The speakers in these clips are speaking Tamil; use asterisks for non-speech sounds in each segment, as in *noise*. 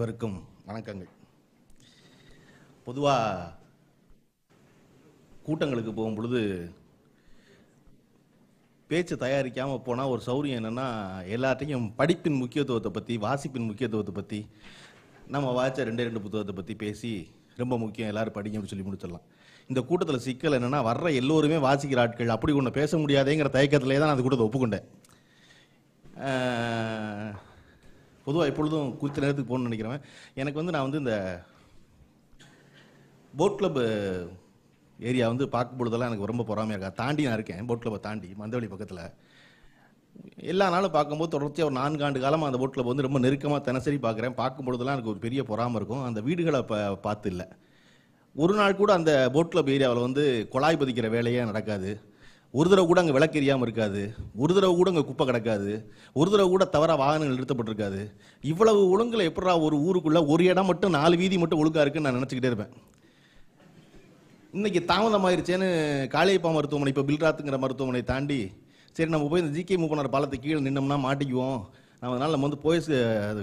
அனைவருக்கும் வணக்கங்கள் பொதுவாக கூட்டங்களுக்கு போகும் பொழுது பேச்சு தயாரிக்காமல் போனால் ஒரு சௌரியம் என்னென்னா எல்லாத்தையும் படிப்பின் முக்கியத்துவத்தை பற்றி வாசிப்பின் முக்கியத்துவத்தை பற்றி நம்ம வாச்ச ரெண்டே ரெண்டு புத்தகத்தை பற்றி பேசி ரொம்ப முக்கியம் எல்லோரும் படிங்க அப்படின்னு சொல்லி முடிச்சிடலாம் இந்த கூட்டத்தில் சிக்கல் என்னென்னா வர்ற எல்லோருமே வாசிக்கிற ஆட்கள் அப்படி ஒன்று பேச முடியாதேங்கிற தயக்கத்திலே தான் அது கூட்டத்தை ஒப்புக்கொண்டேன் பொதுவாக எப்பொழுதும் குறித்த நேரத்துக்கு போகணும்னு நினைக்கிறேன் எனக்கு வந்து நான் வந்து இந்த போட் கிளப் ஏரியா வந்து பார்க்கும்பொழுதெல்லாம் எனக்கு ரொம்ப பொறாமையாக இருக்கா தாண்டி நான் இருக்கேன் போட் கிளப்பை தாண்டி மந்தவெளி பக்கத்தில் எல்லா நாளும் பார்க்கும்போது தொடர்ச்சியாக ஒரு நான்கு ஆண்டு காலமாக அந்த போட் கிளப் வந்து ரொம்ப நெருக்கமாக தினசரி பார்க்குறேன் பார்க்கும்பொழுதெல்லாம் எனக்கு ஒரு பெரிய பொறாமல் இருக்கும் அந்த வீடுகளை ப பார்த்து இல்லை ஒரு நாள் கூட அந்த போட் கிளப் ஏரியாவில் வந்து கொழாய் பதிக்கிற வேலையே நடக்காது ஒரு தடவை கூட அங்கே விளக்கு எரியாமல் இருக்காது ஒரு தடவை கூட அங்கே குப்பை கிடக்காது ஒரு தடவை கூட தவறாக வாகனங்கள் நிறுத்தப்பட்டிருக்காது இவ்வளவு ஒழுங்கில் எப்படா ஒரு ஊருக்குள்ளே ஒரு இடம் மட்டும் நாலு வீதி மட்டும் ஒழுங்காக இருக்குன்னு நான் நினச்சிக்கிட்டே இருப்பேன் இன்றைக்கி தாமதம் ஆயிடுச்சேன்னு காளியப்பா மருத்துவமனை இப்போ பில்ராத்துங்கிற மருத்துவமனை தாண்டி சரி நம்ம போய் இந்த ஜிகே மூப்பனார் பாலத்தை கீழே நின்னோம்னா மாட்டிக்குவோம் நம்ம அதனால் நம்ம வந்து போய் அது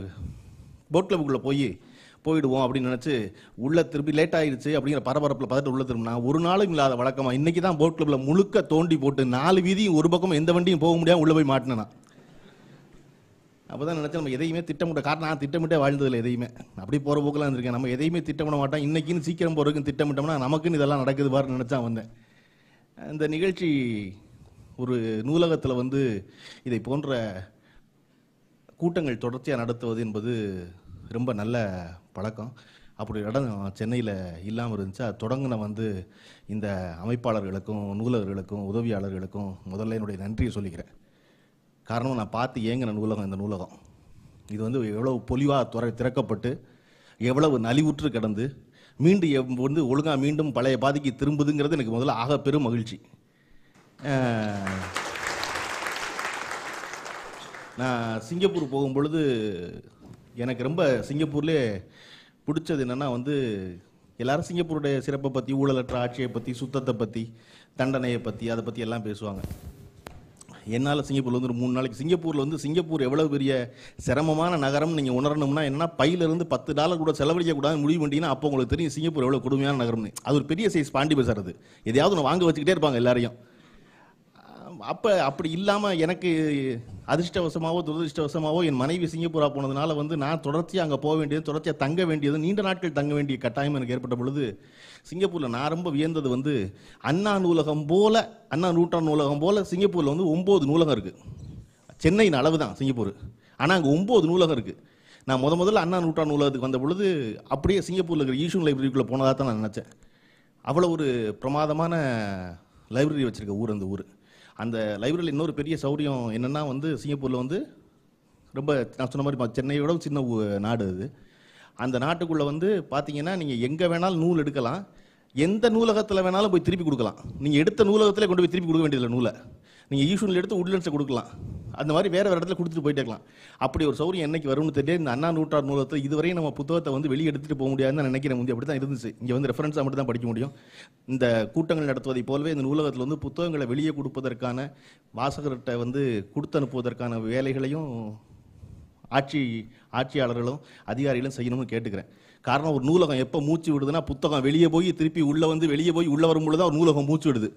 போட் கிளப்புக்குள்ளே போய் போயிடுவோம் அப்படின்னு நினச்சி உள்ள திரும்பி லேட் ஆயிடுச்சு அப்படிங்கிற பரபரப்பில் பார்த்துட்டு உள்ள திரும்பினா ஒரு நாளும் இல்லாத வழக்கமாக இன்னைக்கு தான் போட் கிளப்பில் முழுக்க தோண்டி போட்டு நாலு வீதியும் ஒரு பக்கம் எந்த வண்டியும் போக முடியாமல் உள்ளே போய் மாட்டினா அப்போ தான் நினச்சேன் நம்ம எதையுமே திட்டமிட்ட காரணம் நான் திட்டமிட்டே வாழ்ந்ததில்லை எதையுமே அப்படி போகிற போக்கெல்லாம் இருந்திருக்கேன் நம்ம எதையுமே திட்டமிட மாட்டோம் இன்றைக்கின்னு சீக்கிரம் போகிறதுக்கு திட்டமிட்டோம்னா நமக்குன்னு இதெல்லாம் நடக்குது பாரு நினச்சா வந்தேன் இந்த நிகழ்ச்சி ஒரு நூலகத்தில் வந்து இதை போன்ற கூட்டங்கள் தொடர்ச்சியாக நடத்துவது என்பது ரொம்ப நல்ல பழக்கம் அப்படி இடம் சென்னையில் இல்லாமல் இருந்துச்சு அது தொடங்கின வந்து இந்த அமைப்பாளர்களுக்கும் நூலகர்களுக்கும் உதவியாளர்களுக்கும் முதல்ல என்னுடைய நன்றியை சொல்லிக்கிறேன் காரணம் நான் பார்த்து ஏங்கின நூலகம் இந்த நூலகம் இது வந்து எவ்வளவு பொலிவாக துற திறக்கப்பட்டு எவ்வளவு நலிவுற்று கிடந்து மீண்டும் வந்து ஒழுங்காக மீண்டும் பழைய பாதிக்கு திரும்புதுங்கிறது எனக்கு முதல்ல ஆக பெரும் மகிழ்ச்சி நான் சிங்கப்பூர் போகும்பொழுது எனக்கு ரொம்ப சிங்கப்பூர்லேயே பிடிச்சது என்னென்னா வந்து எல்லாரும் சிங்கப்பூருடைய சிறப்பை பற்றி ஊழலற்ற ஆட்சியை பற்றி சுத்தத்தை பற்றி தண்டனையை பற்றி அதை பற்றி எல்லாம் பேசுவாங்க என்னால் சிங்கப்பூரில் வந்து ஒரு மூணு நாளைக்கு சிங்கப்பூரில் வந்து சிங்கப்பூர் எவ்வளோ பெரிய சிரமமான நகரம் நீங்கள் உணரணும்னா என்னன்னா பையிலிருந்து பத்து டாலர் கூட செலவழிக்கக்கூடாது முடிவு பண்ணிட்டீங்கன்னா அப்போ உங்களுக்கு தெரியும் சிங்கப்பூர் எவ்வளோ கொடுமையான நகரம்னு அது ஒரு பெரிய சைஸ் பாண்டி பசார் அது எதையாவது ஒன்று வாங்க வச்சுக்கிட்டே இருப்பாங்க எல்லாரையும் அப்போ அப்படி இல்லாமல் எனக்கு அதிர்ஷ்டவசமாவோ துரதிருஷ்டவசமாவோ என் மனைவி சிங்கப்பூரா போனதுனால வந்து நான் தொடர்ச்சியாக அங்கே போக வேண்டியது தொடர்ச்சியாக தங்க வேண்டியது நீண்ட நாட்கள் தங்க வேண்டிய கட்டாயம் எனக்கு ஏற்பட்ட பொழுது சிங்கப்பூரில் நான் ரொம்ப வியந்தது வந்து அண்ணா நூலகம் போல் அண்ணா நூற்றாண் நூலகம் போல் சிங்கப்பூரில் வந்து ஒன்பது நூலகம் இருக்குது சென்னையின் அளவு தான் சிங்கப்பூர் ஆனால் அங்கே ஒன்பது நூலகம் இருக்குது நான் முத முதல்ல அண்ணா நூற்றாண் நூலகத்துக்கு வந்த பொழுது அப்படியே சிங்கப்பூரில் இருக்கிற ஈஷூன் லைப்ரரிக்குள்ளே போனதாக தான் நான் நினச்சேன் அவ்வளோ ஒரு பிரமாதமான லைப்ரரி வச்சிருக்க ஊர் அந்த ஊர் அந்த லைப்ரரியில் இன்னொரு பெரிய சௌரியம் என்னென்னா வந்து சிங்கப்பூரில் வந்து ரொம்ப நான் சொன்ன மாதிரி சென்னையோட சின்ன நாடு அது அந்த நாட்டுக்குள்ளே வந்து பார்த்தீங்கன்னா நீங்கள் எங்கே வேணாலும் நூல் எடுக்கலாம் எந்த நூலகத்தில் வேணாலும் போய் திருப்பி கொடுக்கலாம் நீங்கள் எடுத்த நூலகத்தில் கொண்டு போய் திருப்பி கொடுக்க வேண்டியதில்லை நூலை நீங்கள் ஈஷூனில் எடுத்து உட்லண்ட்ஸை கொடுக்கலாம் அந்த மாதிரி வேறு வேற இடத்துல கொடுத்துட்டு போயிட்டேக்கலாம் அப்படி ஒரு சௌரியம் என்னைக்கு வரும்னு தெரியல இந்த அண்ணா நூற்றார் நூலகத்தில் இதுவரை நம்ம புத்தகத்தை வந்து வெளியே எடுத்துகிட்டு போக முடியாதுன்னு நினைக்கிறேன் முந்தைய அப்படி தான் இருந்துச்சு இங்கே வந்து ரெஃபரன்ஸாக மட்டும் தான் படிக்க முடியும் இந்த கூட்டங்கள் நடத்துவதை போலவே இந்த நூலகத்தில் வந்து புத்தகங்களை வெளியே கொடுப்பதற்கான வாசகர்கிட்ட வந்து கொடுத்து அனுப்புவதற்கான வேலைகளையும் ஆட்சி ஆட்சியாளர்களும் அதிகாரிகளும் செய்யணும்னு கேட்டுக்கிறேன் காரணம் ஒரு நூலகம் எப்போ மூச்சு விடுதுன்னா புத்தகம் வெளியே போய் திருப்பி உள்ளே வந்து வெளியே போய் உள்ளே வரும்பொழுது தான் ஒரு நூலகம் மூச்சு விடுது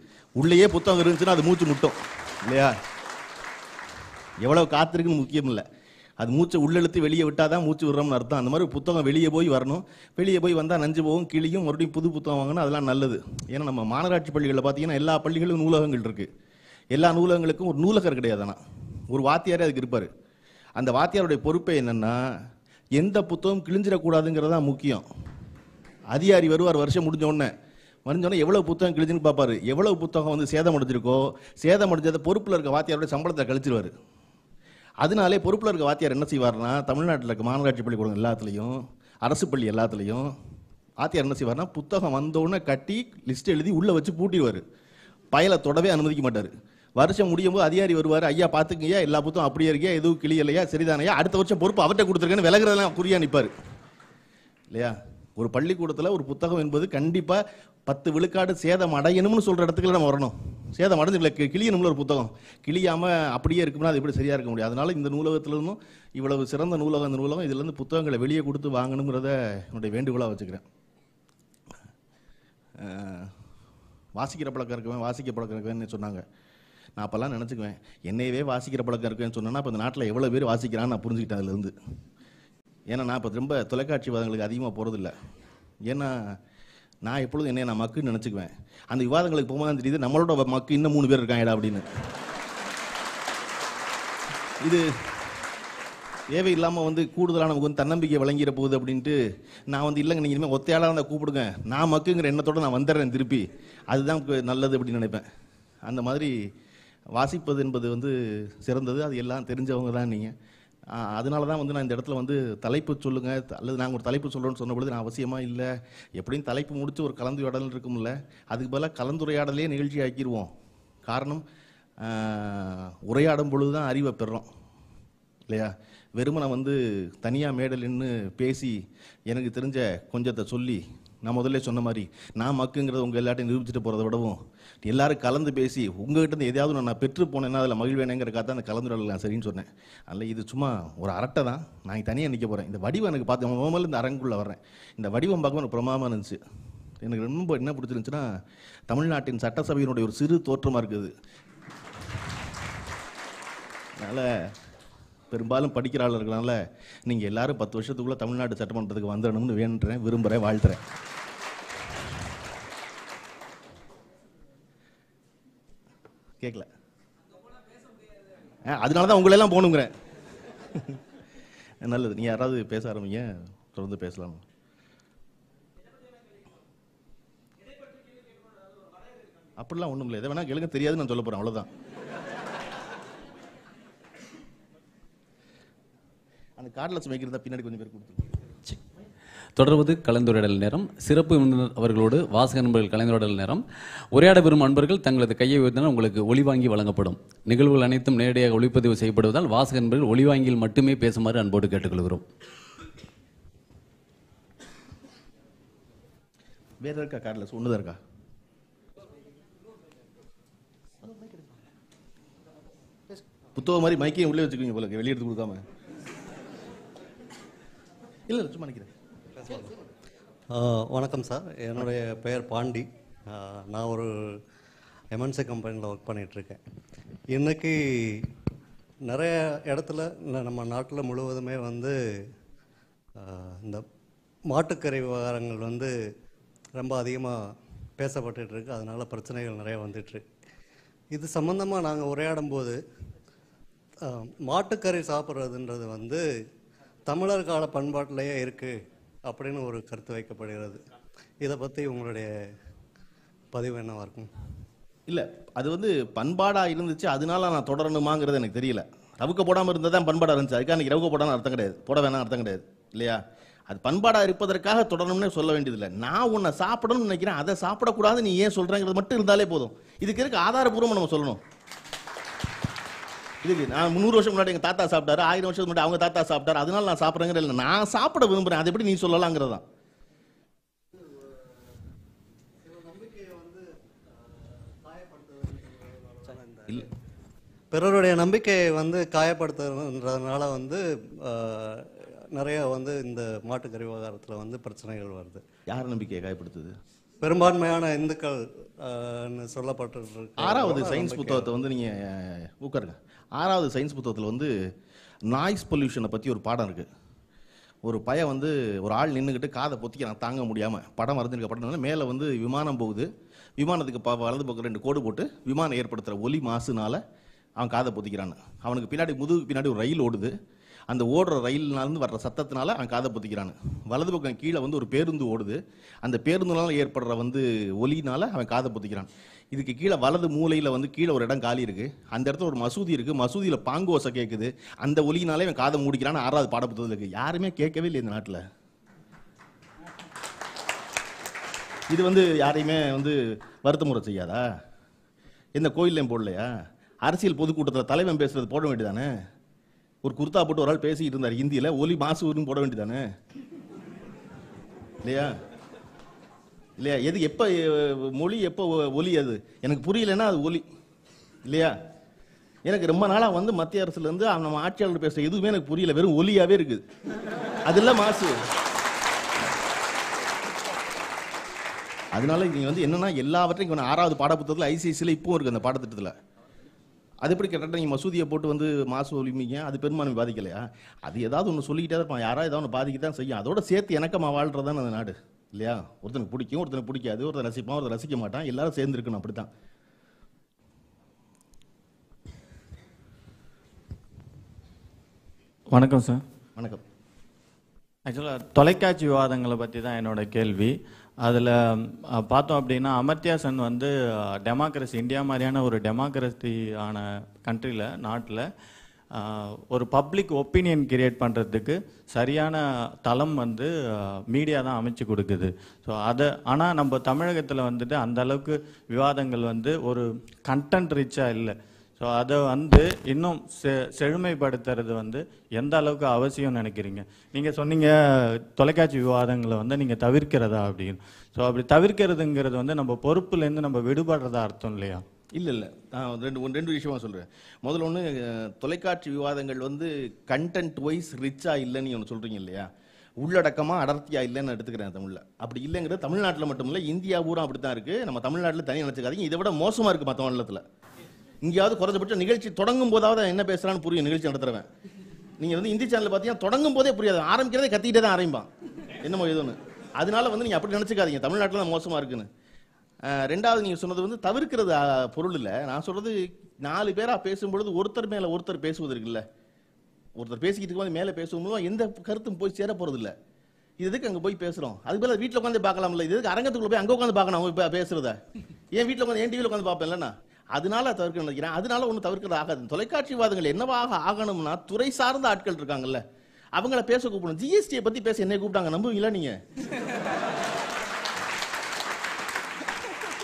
உள்ளேயே புத்தகம் இருந்துச்சுன்னா அது மூச்சு முட்டும் இல்லையா எவ்வளோ காத்திருக்குன்னு முக்கியம் இல்லை அது மூச்சை உள்ளெழுத்து வெளியே விட்டால் தான் மூச்சு விடுறோம்னு அர்த்தம் அந்த மாதிரி புத்தகம் வெளியே போய் வரணும் வெளியே போய் வந்தால் நஞ்சு போகும் கிளியும் மறுபடியும் புது புத்தகம் வாங்கணும் அதெல்லாம் நல்லது ஏன்னா நம்ம மாநகராட்சி பள்ளிகளில் பார்த்தீங்கன்னா எல்லா பள்ளிகளும் நூலகங்கள் இருக்குது எல்லா நூலகங்களுக்கும் ஒரு நூலகர் கிடையாது ஆனால் ஒரு வாத்தியாரே அதுக்கு இருப்பார் அந்த வாத்தியாருடைய பொறுப்பே என்னென்னா எந்த புத்தகம் கிழிஞ்சிடக்கூடாதுங்கிறது தான் முக்கியம் அதிகாரி வருவார் வருஷம் முடிஞ்ச உடனே மறைஞ்சோடனே எவ்வளோ புத்தகம் கிழிஞ்சுன்னு பார்ப்பாரு எவ்வளோ புத்தகம் வந்து சேதம் அடைஞ்சிருக்கோ சேதம் அடைஞ்சதை பொறுப்பில் இருக்க வாத்தியாருடைய சம்பளத்தை கழிச்சிருவார் அதனாலே பொறுப்பில் இருக்க வாத்தியார் என்ன செய்வார்னா தமிழ்நாட்டில் இருக்க மாநகராட்சி பள்ளிக்கூடம் எல்லாத்துலேயும் அரசு பள்ளி எல்லாத்துலேயும் வாத்தியார் என்ன செய்வார்னா புத்தகம் வந்தோடனே கட்டி லிஸ்ட் எழுதி உள்ளே வச்சு பூட்டிடுவார் பயலை தொடவே அனுமதிக்க மாட்டார் வருஷம் முடியும் போது அதிகாரி வருவார் ஐயா பார்த்துக்கங்கய்யா எல்லா புத்தகம் அப்படியே இருக்கியா எதுவும் கிளியலையா சரிதானையா அடுத்த வருஷம் பொறுப்பு அவர்கிட்ட கொடுத்துருக்கேன்னு விலகிறதெல்லாம் குறியா நிற்பார் இல்லையா ஒரு பள்ளிக்கூடத்தில் ஒரு புத்தகம் என்பது கண்டிப்பாக பத்து விழுக்காடு சேதம் அடையணும்னு சொல்கிற இடத்துக்கு நம்ம வரணும் சேதம் அடைஞ்சு இல்லை கிளியணும்ல ஒரு புத்தகம் கிளியாமல் அப்படியே இருக்கும்னா அது எப்படி சரியாக இருக்க முடியாது அதனால் இந்த நூலகத்திலிருந்தும் இவ்வளவு சிறந்த நூலகம் அந்த நூலகம் இதுலேருந்து புத்தகங்களை வெளியே கொடுத்து வாங்கணுங்கிறத என்னுடைய வேண்டுகோளாக வச்சுக்கிறேன் வாசிக்கிற பழக்கம் இருக்குவேன் வாசிக்க பழக்கம் இருக்குவேன்னு சொன்னாங்க நான் அப்போல்லாம் நினச்சிக்குவேன் என்னையவே வாசிக்கிற பழக்கம் இருக்குன்னு சொன்னேன்னா இப்போ இந்த நாட்டில் எவ்வளோ பேர் வாசிக்கிறான்னு நான் புரிஞ்சுக்கிட்டேன் அதுலேருந்து ஏன்னா நான் இப்போ ரொம்ப வாதங்களுக்கு அதிகமாக போகிறதில்ல ஏன்னா நான் எப்பொழுதும் என்னை நான் மக்குன்னு நினச்சிக்குவேன் அந்த விவாதங்களுக்கு போகும்போது தான் தெரியுது நம்மளோட மக்கு இன்னும் மூணு பேர் இருக்காங்கடா அப்படின்னு இது தேவையில்லாமல் வந்து கூடுதலாக நமக்கு வந்து தன்னம்பிக்கை வழங்கிற போகுது அப்படின்ட்டு நான் வந்து இல்லைங்க நீங்கள் இனிமேல் ஒத்தையாளாக இருந்தால் கூப்பிடுங்க நான் மக்குங்கிற எண்ணத்தோடு நான் வந்துடுறேன் திருப்பி அதுதான் நல்லது அப்படின்னு நினைப்பேன் அந்த மாதிரி வாசிப்பது என்பது வந்து சிறந்தது அது எல்லாம் தெரிஞ்சவங்க தான் நீங்கள் அதனால தான் வந்து நான் இந்த இடத்துல வந்து தலைப்பு சொல்லுங்கள் அல்லது நாங்கள் ஒரு தலைப்பு சொல்கிறோன்னு சொன்ன பொழுது நான் அவசியமாக இல்லை எப்படியும் தலைப்பு முடித்து ஒரு கலந்துரையாடல் இருக்கும்ல அதுக்கு பதிலாக கலந்துரையாடலே நிகழ்ச்சி ஆக்கிடுவோம் காரணம் உரையாடும் பொழுது தான் அறிவை பெறோம் இல்லையா வெறுமனை வந்து தனியாக மேடல் நின்று பேசி எனக்கு தெரிஞ்ச கொஞ்சத்தை சொல்லி நான் முதல்ல சொன்ன மாதிரி நான் மக்குங்கிறத உங்கள் எல்லாட்டையும் நிரூபிச்சுட்டு போகிறத விடவும் எல்லாரும் கலந்து பேசி உங்ககிட்ட இருந்து எதையாவது நான் பெற்று போனேன்னா அதில் மகிழ்வேனேங்கிறக்கா தான் அந்த கலந்துரையில் நான் சரின்னு சொன்னேன் அல்ல இது சும்மா ஒரு அரட்டை தான் நான் தனியாக நிற்க போகிறேன் இந்த வடிவம் எனக்கு பார்த்து முதல்ல இந்த அரங்குள்ளே வர்றேன் இந்த வடிவம் பார்க்க ஒரு பிரமாதமாக இருந்துச்சு எனக்கு ரொம்ப என்ன பிடிச்சிருந்துச்சுன்னா தமிழ்நாட்டின் சட்டசபையினுடைய ஒரு சிறு தோற்றமாக இருக்குது அதனால் பெரும்பாலும் படிக்கிற ஆள் இருக்கிறனால நீங்கள் எல்லோரும் பத்து வருஷத்துக்குள்ளே தமிழ்நாடு சட்டமன்றத்துக்கு வந்துடணும்னு வேண்டுறேன் விரும்புகிறேன் வாழ்த்துறேன் கேட்கல அதனால தான் உங்களெல்லாம் போகணுங்கிறேன் நல்லது நீங்கள் யாராவது பேச ஆரம்பிங்க தொடர்ந்து பேசலாம் அப்படிலாம் ஒன்றும் இல்லை எதை வேணா கேளுங்க தெரியாதுன்னு நான் சொல்ல போகிறேன் அவ்வளோதான் அந்த கார்டில் சுமைக்கிறதா பின்னாடி கொஞ்சம் பேர் கொடுத்துருக்கேன் தொடர்வது கலந்துரையாடல் நேரம் சிறப்பு விருந்தினர் அவர்களோடு வாசக நண்பர்கள் கலந்துரையாடல் நேரம் உரையாட விரும்பும் அன்பர்கள் தங்களது கையை உயர்த்தினால் உங்களுக்கு ஒளிவாங்கி வழங்கப்படும் நிகழ்வுகள் அனைத்தும் நேரடியாக ஒளிப்பதிவு செய்யப்படுவதால் வாசக நண்பர்கள் ஒளிவாங்கியில் மட்டுமே பேசுமாறு அன்போடு கேட்டுக்கொள்கிறோம் வேற இருக்கா கார்டில் ஒன்று இருக்கா புத்தகம் மாதிரி மைக்கையும் உள்ளே வச்சுக்கோங்க போல வெளியெடுத்து கொடுக்காம இல்லை சும்மா நினைக்கிறேன் வணக்கம் சார் என்னுடைய பெயர் பாண்டி நான் ஒரு எம்என்சி கம்பெனியில் ஒர்க் பண்ணிகிட்ருக்கேன் இன்றைக்கி நிறைய இடத்துல நம்ம நாட்டில் முழுவதுமே வந்து இந்த மாட்டுக்கறி விவகாரங்கள் வந்து ரொம்ப அதிகமாக பேசப்பட்டுருக்கு அதனால் பிரச்சனைகள் நிறைய வந்துட்டுருக்கு இது சம்மந்தமாக நாங்கள் உரையாடும் போது மாட்டுக்கறி சாப்பிட்றதுன்றது வந்து தமிழர் கால பண்பாட்டிலேயே இருக்குது அப்படின்னு ஒரு கருத்து வைக்கப்படுகிறது இதை பற்றி உங்களுடைய பதிவு என்னவாக இருக்கும் இல்லை அது வந்து பண்பாடாக இருந்துச்சு அதனால நான் தொடரணுமாங்கிறது எனக்கு தெரியல ரவுக்க போடாமல் இருந்தால் தான் பண்பாடாக இருந்துச்சு அதுக்காக அன்றைக்கி ரவுக்க போடாமல் அர்த்தம் கிடையாது போட வேணாம் அர்த்தம் கிடையாது இல்லையா அது பண்பாடாக இருப்பதற்காக தொடரணும்னே சொல்ல வேண்டியதில்லை நான் உன்னை சாப்பிடணும்னு நினைக்கிறேன் அதை சாப்பிடக்கூடாது நீ ஏன் சொல்கிறேங்கிறது மட்டும் இருந்தாலே போதும் இதுக்கு இருக்க ஆதாரபூர்வம் நம்ம சொல்லணும் இதுக்கு நான் முந்நூறு வருஷம் முன்னாடி எங்க தாத்தா சாப்பிட்டாரு ஆயிரம் வருஷம் முன்னாடி அவங்க தாத்தா சாப்பிட்டாரு அதனால நான் சாப்பிட்றேங்கிற இல்லை நான் சாப்பிட விரும்புகிறேன் அது எப்படி நீ சொல்லலாங்கிறதான் இல்லை பிறருடைய நம்பிக்கையை வந்து காயப்படுத்துறதுன்றதுனால வந்து நிறைய வந்து இந்த மாட்டுக்கறி விவகாரத்தில் வந்து பிரச்சனைகள் வருது யார் நம்பிக்கையை காயப்படுத்துது பெரும்பான்மையான இந்துக்கள் சொல்லப்பட்டு ஆறாவது சயின்ஸ் புத்தகத்தை வந்து நீங்கள் ஊக்கருங்க ஆறாவது சயின்ஸ் புத்தகத்தில் வந்து நாய்ஸ் பொல்யூஷனை பற்றி ஒரு பாடம் இருக்குது ஒரு பையன் வந்து ஒரு ஆள் நின்றுக்கிட்டு காதை பொத்திக்கிறான் தாங்க முடியாமல் படம் வரைஞ்சிருக்க படம் மேலே வந்து விமானம் போகுது விமானத்துக்கு பா வலது பக்கம் ரெண்டு கோடு போட்டு விமானம் ஏற்படுத்துகிற ஒலி மாசுனால் அவன் காதை பொத்திக்கிறான் அவனுக்கு பின்னாடி முதுகு பின்னாடி ஒரு ரயில் ஓடுது அந்த ஓடுற ரயில்னாலேருந்து வர்ற சத்தத்தினால அவன் காதை பொத்திக்கிறான் வலது பக்கம் கீழே வந்து ஒரு பேருந்து ஓடுது அந்த பேருந்துனால ஏற்படுற வந்து ஒலினால அவன் காதை பொத்திக்கிறான் இதுக்கு கீழே வலது மூலையில் வந்து கீழே ஒரு இடம் காலி இருக்குது அந்த இடத்துல ஒரு மசூதி இருக்குது மசூதியில் பாங்கோசை கேட்குது அந்த ஒலினாலே அவன் காதை மூடிக்கிறான்னு ஆறாவது பாடப்புத்தகத்தில் இருக்குது யாருமே கேட்கவே இல்லை இந்த நாட்டில் இது வந்து யாரையுமே வந்து வருத்தமுறை செய்யாதா எந்த கோயில்லையும் போடலையா அரசியல் பொதுக்கூட்டத்தில் தலைவன் பேசுறது போட வேண்டியதானே ஒரு குர்த்தா போட்டு ஒரு ஆள் பேசிக்கிட்டு இருந்தார் ஹிந்தியில் ஒலி மாசு ஊரும் போட வேண்டியதானே இல்லையா இல்லையா எது எப்போ மொழி எப்போ ஒலி அது எனக்கு புரியலன்னா அது ஒலி இல்லையா எனக்கு ரொம்ப நாளாக வந்து மத்திய அரசுலேருந்து நம்ம ஆட்சியாளர் பேசுகிற எதுவுமே எனக்கு புரியல வெறும் ஒலியாகவே இருக்குது அதெல்லாம் மாசு அதனால நீங்க வந்து என்னன்னா எல்லாவற்றையும் ஆறாவது பாட புத்தகத்தில் ஐசிஐசியில் இப்பவும் இருக்குது அந்த பாடத்திட்டத்தில் அது எப்படி கேட்டால் நீங்கள் மசூதியை போட்டு வந்து மாசு ஒலிமிங்க அது பெரும்பான்மை பாதிக்கலையா அது ஏதாவது ஒன்று சொல்லிக்கிட்டே இருப்பான் யாராவது ஏதாவது ஒன்று பாதிக்க தான் செய்யும் அதோட சேர்த்து எனக்கம்மா வாழ்கிறதான அந்த நாடு இல்லையா ஒருத்தனுக்கு பிடிக்கும் ஒருத்தனுக்கு பிடிக்காது ஒருத்தன் ரசிப்பான் ஒருத்தர் ரசிக்க மாட்டான் எல்லாரும் சேர்ந்துருக்கணும் அப்படி தான் வணக்கம் சார் வணக்கம் ஆக்சுவலாக தொலைக்காட்சி விவாதங்களை பற்றி தான் என்னோட கேள்வி அதில் பார்த்தோம் அப்படின்னா அமர்த்தியா சென் வந்து டெமோக்ரஸி இந்தியா மாதிரியான ஒரு ஆன கண்ட்ரியில் நாட்டில் ஒரு பப்ளிக் ஒப்பீனியன் கிரியேட் பண்ணுறதுக்கு சரியான தளம் வந்து மீடியா தான் அமைச்சு கொடுக்குது ஸோ அதை ஆனால் நம்ம தமிழகத்தில் வந்துட்டு அந்த அளவுக்கு விவாதங்கள் வந்து ஒரு கண்டென்ட் ரிச்சாக இல்லை ஸோ அதை வந்து இன்னும் செ செழுமைப்படுத்துறது வந்து எந்த அளவுக்கு அவசியம்னு நினைக்கிறீங்க நீங்கள் சொன்னீங்க தொலைக்காட்சி விவாதங்களை வந்து நீங்கள் தவிர்க்கிறதா அப்படின்னு ஸோ அப்படி தவிர்க்கிறதுங்கிறது வந்து நம்ம பொறுப்புலேருந்து நம்ம விடுபடுறதா அர்த்தம் இல்லையா இல்லை இல்லை நான் ரெண்டு ஒன்று ரெண்டு விஷயமா சொல்கிறேன் முதல்ல ஒன்று தொலைக்காட்சி விவாதங்கள் வந்து கண்டென்ட் வைஸ் ரிச்சாக இல்லைன்னு ஒன்று சொல்கிறீங்க இல்லையா உள்ளடக்கமாக அடர்த்தியாக இல்லைன்னு எடுத்துக்கிறேன் தமிழில் அப்படி இல்லைங்கிறது தமிழ்நாட்டில் மட்டும் இல்லை இந்தியா பூரா அப்படி தான் இருக்குது நம்ம தமிழ்நாட்டில் தனியாக நினச்சிக்காதீங்க இதை விட மோசமாக இருக்குது மற்ற மாநிலத்தில் இங்கேயாவது குறைஞ்சபட்சம் நிகழ்ச்சி தொடங்கும் போதாவது என்ன பேசுகிறான்னு புரியும் நிகழ்ச்சி நடத்துறவன் நீங்கள் வந்து இந்தி சேனல் பார்த்தீங்கன்னா தொடங்கும் போதே புரியாது ஆரம்பிக்கிறதே கத்திக்கிட்டே தான் ஆரம்பிப்பான் என்னமோ எதுன்னு அதனால வந்து நீங்கள் அப்படி நினச்சிக்காதீங்க தமிழ்நாட்டில் தான் மோசமாக இருக்குன்னு ரெண்டாவது நீங்கள் சொன்னது வந்து தவிர்க்கிறது பொருள் இல்லை நான் சொல்கிறது நாலு பேராக பேசும்பொழுது ஒருத்தர் மேலே ஒருத்தர் பேசுவது இருக்குல்ல ஒருத்தர் பேசிக்கிட்டு வந்து மேலே பேசும்போது எந்த கருத்தும் போய் சேர போகிறது இல்லை இதுக்கு அங்கே போய் பேசுகிறோம் அது மேலே வீட்டில் உட்காந்து பார்க்கலாம்ல இதுக்கு அரங்கத்துக்குள்ளே போய் அங்கே உட்காந்து பார்க்கணும் அவங்க பேசுகிறத ஏன் வீட்டில் உட்காந்து என் டிவியில் உட்காந்து பார்ப்பேன் இல்லைண்ணா அதனால தவிர்க்க நினைக்கிறேன் அதனால ஒன்றும் தவிர்க்கிறது ஆகாது தொலைக்காட்சி வாதங்கள் என்னவாக ஆகணும்னா துறை சார்ந்த ஆட்கள் இருக்காங்கல்ல அவங்கள பேச கூப்பிடணும் ஜிஎஸ்டியை பற்றி பேச என்னை கூப்பிட்டாங்க நம்புவீங்களா நீங்கள்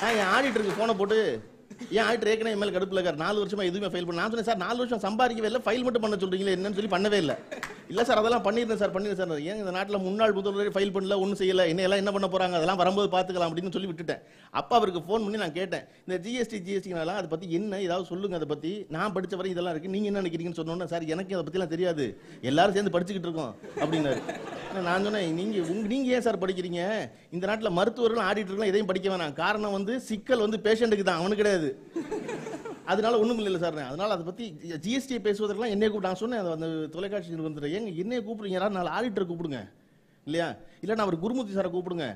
நான் *laughs* என் ஆடிட்டருக்கு ஃபோனை போட்டு ஏன் ஆக்டர் ஏற்கனவே என் கடுப்பில் இருக்கார் நாலு வருஷமா எதுவுமே ஃபைல் பண்ண நான் சொன்னேன் சார் நாலு வருஷம் சம்பாதிக்கவே இல்லை ஃபைல் மட்டும் பண்ண சொல்றீங்களே என்னன்னு சொல்லி பண்ணவே இல்லை இல்லை சார் அதெல்லாம் பண்ணியிருந்தேன் சார் பண்ணியிருந்தேன் சார் ஏன் இந்த நாட்டில் முன்னாள் முதல்வரே ஃபைல் பண்ணல ஒன்றும் செய்யலை என்ன எல்லாம் என்ன பண்ண போறாங்க அதெல்லாம் வரும்போது பார்த்துக்கலாம் அப்படின்னு சொல்லி விட்டுட்டேன் அப்பா அவருக்கு ஃபோன் பண்ணி நான் கேட்டேன் இந்த ஜிஎஸ்டி ஜிஎஸ்டினாலாம் அதை பற்றி என்ன ஏதாவது சொல்லுங்க அதை பற்றி நான் படித்த வரைக்கும் இதெல்லாம் இருக்குது நீங்கள் என்ன நினைக்கிறீங்கன்னு சொன்னோன்னே சார் எனக்கு அதை பற்றிலாம் தெரியாது எல்லாரும் சேர்ந்து படிச்சுக்கிட்டு இருக்கோம் அப்படின்னாரு நான் சொன்னேன் நீங்கள் உங்க நீங்கள் ஏன் சார் படிக்கிறீங்க இந்த நாட்டில் மருத்துவர்கள் ஆடிட்டர்லாம் எதையும் படிக்க வேணாம் காரணம் வந்து சிக்கல் வந்து பேஷண்ட்டுக்கு தான் அவனுக்கு கிடையாது அதனால ஒன்றும் இல்லை சார் அதனால் அதை பற்றி ஜிஎஸ்டியை பேசுவதற்கெல்லாம் என்னைய கூப்பிட்டு நான் சொன்னேன் அந்த தொலைக்காட்சி நிறுவனத்தில் எங்க என்னைய கூப்பிடுங்க யாராவது நாலு ஆடிட்டர் கூப்பிடுங்க இல்லையா நான் அவர் குருமூர்த்தி சாரை கூப்பிடுங்க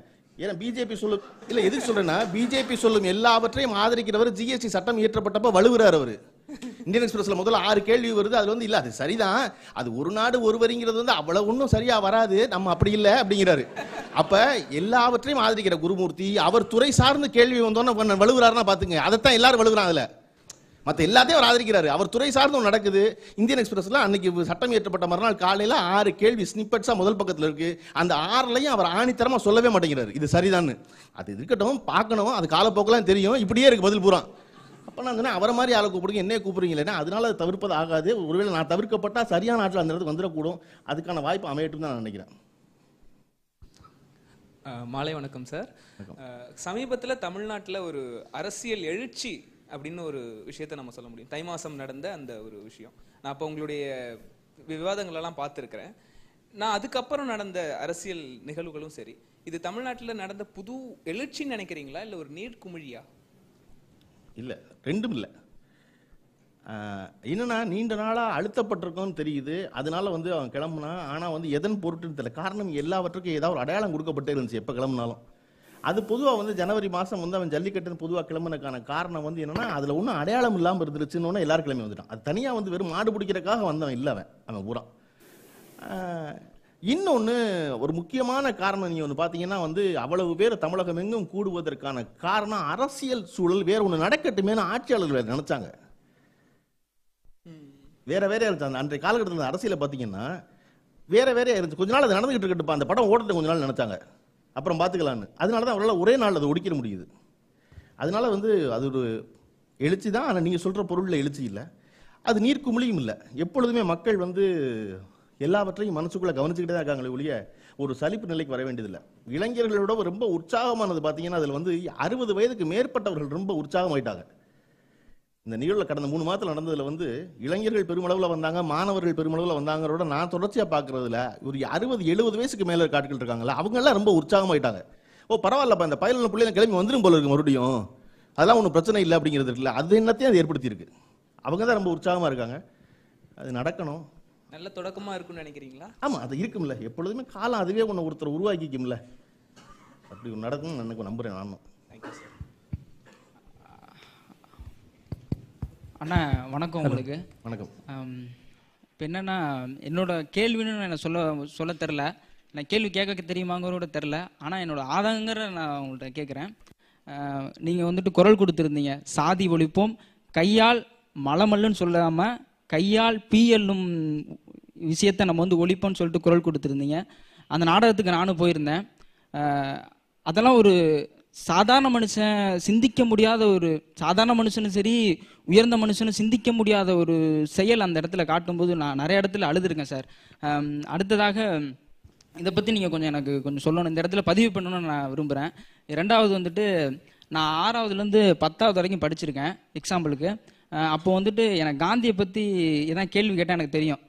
ஏன்னா பிஜேபி சொல்லும் இல்லை எதுக்கு சொல்கிறேன்னா பிஜேபி சொல்லும் எல்லாவற்றையும் ஆதரிக்கிறவர் ஜிஎஸ்டி சட்டம் இயற்றப்பட்டப்போ வலுவுறார் அவர் இந்தியன் எக்ஸ்பிரஸ்ல முதல்ல ஆறு கேள்வி வருது அதுல வந்து இல்ல அது சரிதான் அது ஒரு நாடு ஒருவரிங்கிறது வந்து அவ்வளவு ஒன்றும் சரியா வராது நம்ம அப்படி இல்லை அப்படிங்கிறாரு அப்ப எல்லாவற்றையும் ஆதரிக்கிற குருமூர்த்தி அவர் துறை சார்ந்து கேள்வி வந்தோன்னு வலுகிறாருன்னா பாத்துங்க அதைத்தான் எல்லாரும் வலுகிறாங்க அதுல மற்ற எல்லாத்தையும் அவர் ஆதரிக்கிறாரு அவர் துறை சார்ந்து நடக்குது இந்தியன் எக்ஸ்பிரஸ்ல அன்னைக்கு சட்டம் ஏற்றப்பட்ட மறுநாள் காலையில் ஆறு கேள்வி ஸ்னிப்பட்ஸா முதல் பக்கத்தில் இருக்கு அந்த ஆறுலையும் அவர் ஆணித்தரமாக சொல்லவே மாட்டேங்கிறார் இது சரிதான்னு அது இருக்கட்டும் பார்க்கணும் அது காலப்போக்கெல்லாம் தெரியும் இப்படியே இருக்கு பதில் பூரா அப்போ நான் அவரை மாதிரி ஆளை கூப்பிடுங்க என்னைய கூப்பிடுங்க அதனால அதை தவிர்ப்பது ஆகாது ஒருவேளை நான் தவிர்க்கப்பட்டால் சரியான நாட்டில் அந்த இடத்துக்கு வந்துடக்கூடும் அதுக்கான வாய்ப்பு அமையட்டும் தான் நான் நினைக்கிறேன் மாலை வணக்கம் சார் சமீபத்தில் தமிழ்நாட்டில் ஒரு அரசியல் எழுச்சி அப்படின்னு ஒரு விஷயத்த நம்ம சொல்ல முடியும் தை மாதம் நடந்த அந்த ஒரு விஷயம் நான் அப்போ உங்களுடைய விவாதங்களெல்லாம் பார்த்துருக்குறேன் நான் அதுக்கப்புறம் நடந்த அரசியல் நிகழ்வுகளும் சரி இது தமிழ்நாட்டில் நடந்த புது எழுச்சின்னு நினைக்கிறீங்களா இல்லை ஒரு நீர்க்குமிழியா இல்லை ரெண்டும் இல்லை என்னன்னா நீண்ட நாளாக அழுத்தப்பட்டிருக்கோன்னு தெரியுது அதனால வந்து அவன் கிளம்புனா ஆனால் வந்து எதன் பொருட்டுன்னு தெரியல காரணம் எல்லாவற்றுக்கும் ஏதாவது ஒரு அடையாளம் கொடுக்கப்பட்டே இருந்துச்சு எப்போ கிளம்புனாலும் அது பொதுவாக வந்து ஜனவரி மாதம் வந்து அவன் ஜல்லிக்கட்டுன்னு பொதுவாக கிளம்புனக்கான காரணம் வந்து என்னன்னா அதில் ஒன்றும் அடையாளம் இல்லாமல் இருந்துருச்சுன்னு எல்லாரும் கிளம்பி வந்துட்டான் அது தனியாக வந்து வெறும் மாடு பிடிக்கிறக்காக வந்தவன் இல்லை அவன் அவன் பூரா இன்னொன்று ஒரு முக்கியமான காரணம் நீங்கள் ஒன்று பார்த்தீங்கன்னா வந்து அவ்வளவு பேர் தமிழகம் எங்கும் கூடுவதற்கான காரணம் அரசியல் சூழல் வேற ஒன்று நடக்கட்டுமேனு ஆட்சியாளர்கள் வேறு நினச்சாங்க வேற வேற இருந்துச்சு அன்றைய காலகட்டத்தில் அரசியலை பார்த்தீங்கன்னா வேற வேற இருந்துச்சு கொஞ்ச நாள் அது நடந்துகிட்டு இருக்கட்டுப்பா அந்த படம் ஓடட்டு கொஞ்ச நாள் நினச்சாங்க அப்புறம் பார்த்துக்கலான்னு அதனால தான் அவரால் ஒரே நாள் அதை ஒடிக்க முடியுது அதனால வந்து அது ஒரு எழுச்சி தான் ஆனால் நீங்கள் சொல்கிற பொருளில் எழுச்சி இல்லை அது நீர் இல்லை எப்பொழுதுமே மக்கள் வந்து எல்லாவற்றையும் மனசுக்குள்ளே கவனிச்சுக்கிட்டே தான் இருக்காங்களே ஒழிய ஒரு சலிப்பு நிலைக்கு வர வேண்டியதில்லை இளைஞர்களோட ரொம்ப உற்சாகமானது பார்த்தீங்கன்னா அதில் வந்து அறுபது வயதுக்கு மேற்பட்டவர்கள் ரொம்ப ஆயிட்டாங்க இந்த நிகழ்வில் கடந்த மூணு மாதத்தில் நடந்ததில் வந்து இளைஞர்கள் பெருமளவில் வந்தாங்க மாணவர்கள் பெருமளவில் வந்தாங்கிறோட நான் தொடர்ச்சியாக பார்க்குறதுல ஒரு அறுபது எழுபது வயசுக்கு மேலே காட்டுகள் இருக்காங்களா அவங்கெல்லாம் ரொம்ப உற்சாகம் ஓ பரவாயில்லப்பா இந்த பயிலில் பிள்ளைங்க கிளம்பி வந்துடும் போல இருக்கு மறுபடியும் அதெல்லாம் ஒன்றும் பிரச்சனை இல்லை அப்படிங்கிறது இருக்குல்ல அது என்னத்தையும் அது ஏற்படுத்தியிருக்கு அவங்க தான் ரொம்ப உற்சாகமாக இருக்காங்க அது நடக்கணும் நல்ல தொடக்கமாக இருக்கும்னு நினைக்கிறீங்களா ஆமாம் அது இருக்கும்ல எப்பொழுதுமே காலம் அதுவே ஒன்று ஒருத்தர் உருவாக்கிக்கும்ல அப்படி நடக்கும் எனக்கு நம்புறேன் நானும் சார் அண்ணா வணக்கம் உங்களுக்கு வணக்கம் இப்போ என்னன்னா என்னோட கேள்வின்னு நான் சொல்ல சொல்ல தெரில நான் கேள்வி கேட்க கூட தெரில ஆனால் என்னோட ஆதங்கிற நான் உங்கள்கிட்ட கேட்குறேன் நீங்கள் வந்துட்டு குரல் கொடுத்துருந்தீங்க சாதி ஒழிப்போம் கையால் மலமல்லுன்னு சொல்லாமல் கையால் பி எல்லும் விஷயத்தை நம்ம வந்து ஒழிப்போம்னு சொல்லிட்டு குரல் கொடுத்துருந்தீங்க அந்த நாடகத்துக்கு நானும் போயிருந்தேன் அதெல்லாம் ஒரு சாதாரண மனுஷன் சிந்திக்க முடியாத ஒரு சாதாரண மனுஷனும் சரி உயர்ந்த மனுஷனும் சிந்திக்க முடியாத ஒரு செயல் அந்த இடத்துல காட்டும்போது நான் நிறைய இடத்துல அழுதுருக்கேன் சார் அடுத்ததாக இதை பற்றி நீங்கள் கொஞ்சம் எனக்கு கொஞ்சம் சொல்லணும் இந்த இடத்துல பதிவு பண்ணணும்னு நான் விரும்புகிறேன் ரெண்டாவது வந்துட்டு நான் ஆறாவதுலேருந்து பத்தாவது வரைக்கும் படிச்சிருக்கேன் எக்ஸாம்பிளுக்கு அப்போ வந்துட்டு எனக்கு காந்தியை பற்றி எதாவது கேள்வி கேட்டால் எனக்கு தெரியும்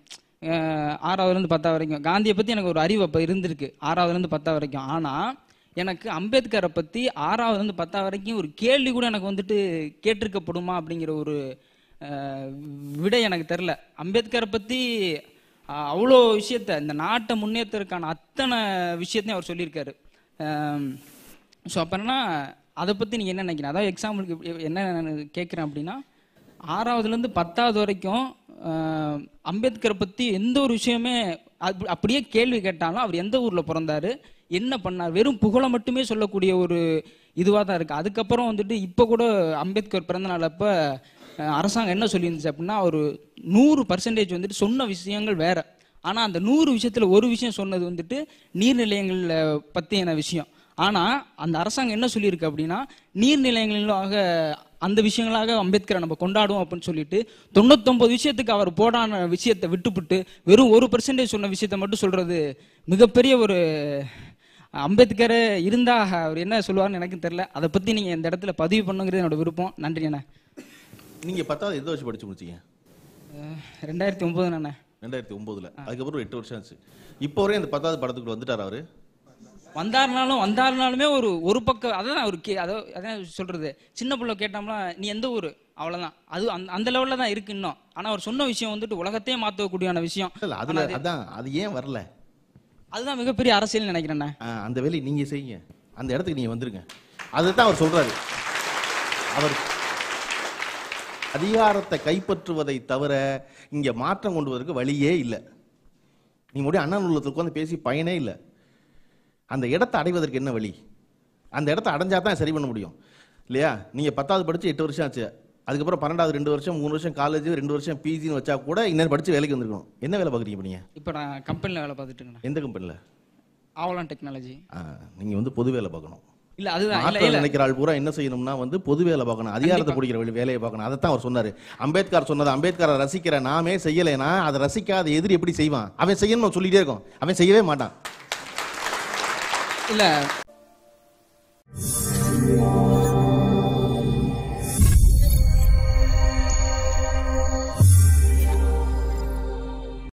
ஆறாவதுலேருந்து பத்தாவது வரைக்கும் காந்தியை பற்றி எனக்கு ஒரு அறிவு அப்போ இருந்திருக்கு ஆறாவதுலேருந்து பத்தாவது வரைக்கும் ஆனால் எனக்கு அம்பேத்கரை பற்றி ஆறாவதுலேருந்து பத்தாவது வரைக்கும் ஒரு கேள்வி கூட எனக்கு வந்துட்டு கேட்டிருக்கப்படுமா அப்படிங்கிற ஒரு விடை எனக்கு தெரில அம்பேத்கரை பற்றி அவ்வளோ விஷயத்த இந்த நாட்டை முன்னேற்றத்துக்கான அத்தனை விஷயத்தையும் அவர் சொல்லியிருக்காரு ஸோ அப்போ என்னன்னா அதை பற்றி நீங்கள் என்ன நினைக்கிறேன் அதாவது எக்ஸாம்பிளுக்கு என்ன கேட்குறேன் அப்படின்னா ஆறாவதுலேருந்து பத்தாவது வரைக்கும் அம்பேத்கரை பற்றி எந்த ஒரு விஷயமே அப்படியே கேள்வி கேட்டாலும் அவர் எந்த ஊரில் பிறந்தார் என்ன பண்ணார் வெறும் புகழை மட்டுமே சொல்லக்கூடிய ஒரு இதுவாக தான் இருக்குது அதுக்கப்புறம் வந்துட்டு இப்போ கூட அம்பேத்கர் பிறந்த நாள் அப்போ அரசாங்கம் என்ன சொல்லியிருந்துச்சு அப்படின்னா ஒரு நூறு பர்சன்டேஜ் வந்துட்டு சொன்ன விஷயங்கள் வேறு ஆனால் அந்த நூறு விஷயத்தில் ஒரு விஷயம் சொன்னது வந்துட்டு நீர்நிலையங்களில் பற்றியான விஷயம் ஆனால் அந்த அரசாங்கம் என்ன சொல்லியிருக்கு அப்படின்னா நீர்நிலையங்களாக அந்த விஷயங்களாக அம்பேத்கரை நம்ம கொண்டாடுவோம் அப்படின்னு சொல்லிட்டு தொண்ணூத்தொன்பது விஷயத்துக்கு அவர் போடான விஷயத்தை விட்டுப்புட்டு வெறும் ஒரு பர்சன்டேஜ் சொன்ன விஷயத்த மட்டும் சொல்றது மிகப்பெரிய ஒரு அம்பேத்கர் இருந்தா அவர் என்ன சொல்லுவார்னு எனக்கும் தெரியல அதை பத்தி நீங்க இந்த இடத்துல பதிவு பண்ணுங்கிறது என்னோட விருப்பம் நன்றி அண்ணா நீங்க பத்தாவது எதை வருஷம் படிச்சு முடிச்சீங்க ரெண்டாயிரத்தி ஒன்பது அண்ணா ரெண்டாயிரத்தி ஒன்பதுல அதுக்கப்புறம் எட்டு வருஷம் ஆச்சு இப்போ வரையும் அந்த பத்தாவது படத்துக்குள்ள வந்துட்டார் அவரு வந்தாருனாலும் வந்தாருனாலுமே ஒரு ஒரு பக்கம் அதான் ஒரு கே அதோ அதான் சொல்கிறது சின்ன பிள்ளை கேட்டோம்னா நீ எந்த ஊர் அவ்வளோதான் அது அந்த அந்த லெவலில் தான் இருக்கு இன்னும் ஆனால் அவர் சொன்ன விஷயம் வந்துட்டு உலகத்தையே மாற்றக்கூடியான விஷயம் அதில் அதான் அது ஏன் வரல அதுதான் மிகப்பெரிய அரசியல் நினைக்கிறேண்ணே அந்த வேலையை நீங்கள் செய்யுங்க அந்த இடத்துக்கு நீங்கள் வந்துருங்க அதுதான் அவர் சொல்கிறாரு அவர் அதிகாரத்தை கைப்பற்றுவதை தவிர இங்கே மாற்றம் கொண்டு வழியே இல்லை நீங்கள் முடியும் அண்ணா நூலத்துக்கு உட்காந்து பேசி பயனே இல்லை அந்த இடத்த அடைவதற்கு என்ன வழி அந்த இடத்த அடைஞ்சா தான் சரி பண்ண முடியும் இல்லையா நீங்கள் பத்தாவது படித்து எட்டு வருஷம் ஆச்சு அதுக்கப்புறம் பன்னெண்டாவது ரெண்டு வருஷம் மூணு வருஷம் காலேஜ் ரெண்டு வருஷம் பிஜின்னு வச்சா கூட இன்னும் படித்து வேலைக்கு வந்திருக்கணும் என்ன வேலை பார்க்குறீங்க நீங்கள் இப்போ நான் கம்பெனியில் வேலை பார்த்துட்டு எந்த கம்பெனியில் ஆவலான் டெக்னாலஜி நீங்கள் வந்து பொது வேலை பார்க்கணும் இல்லை அது நினைக்கிற ஆள் பூரா என்ன செய்யணும்னா வந்து பொது வேலை பார்க்கணும் அதிகாரத்தை பிடிக்கிற வேலையை பார்க்கணும் அதை தான் அவர் சொன்னார் அம்பேத்கர் சொன்னது அம்பேத்கரை ரசிக்கிற நாமே செய்யலைன்னா அதை ரசிக்காத எதிரி எப்படி செய்வான் அவன் செய்யணும்னு சொல்லிட்டே இருக்கும் அவன் செய்யவே மாட்டான் இல்ல